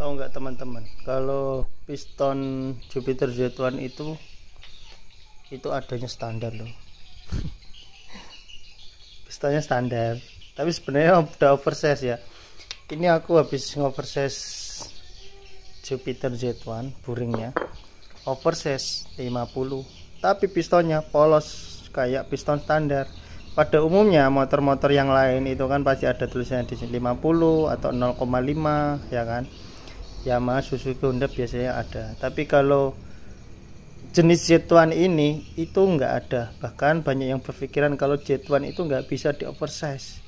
tahu nggak teman-teman kalau piston Jupiter Z1 itu itu adanya standar loh pistonnya standar tapi sebenarnya udah oversize ya ini aku habis ngoversize Jupiter Z1 buringnya oversize 50 tapi pistonnya polos kayak piston standar pada umumnya motor-motor yang lain itu kan pasti ada tulisannya di 50 atau 0,5 ya kan Yamaha Suzuki Honda biasanya ada tapi kalau jenis z 1 ini itu enggak ada bahkan banyak yang berpikiran kalau z 1 itu enggak bisa di oversize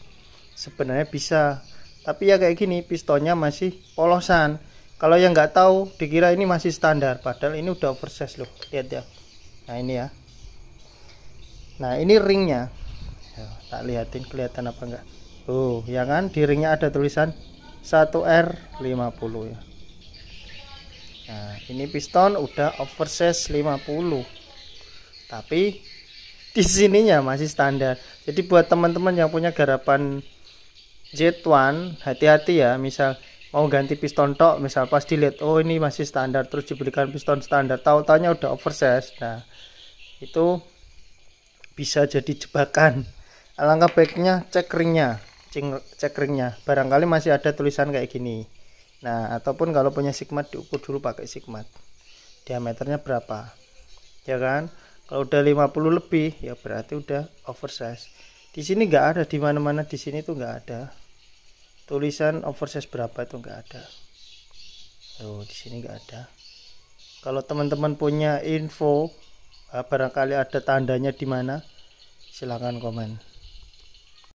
sebenarnya bisa tapi ya kayak gini pistonnya masih polosan kalau yang enggak tahu dikira ini masih standar padahal ini udah oversize loh lihat ya nah ini ya nah ini ringnya Ya, tak lihatin kelihatan apa enggak Oh, ya kan di ringnya ada tulisan 1R50 ya nah ini piston udah oversize 50 tapi di sininya masih standar jadi buat teman-teman yang punya garapan Z1 hati-hati ya misal mau ganti piston tok misal pas dilihat oh ini masih standar terus dibelikan piston standar tahu tanya udah oversize nah itu bisa jadi jebakan alangkah baiknya cek ringnya cek ringnya barangkali masih ada tulisan kayak gini nah ataupun kalau punya sigmat diukur dulu pakai sigmat diameternya berapa ya kan kalau udah 50 lebih ya berarti udah oversize di sini nggak ada di mana mana di sini tuh nggak ada tulisan oversize berapa itu nggak ada tuh di sini nggak ada kalau teman-teman punya info ah, barangkali ada tandanya di mana silakan komen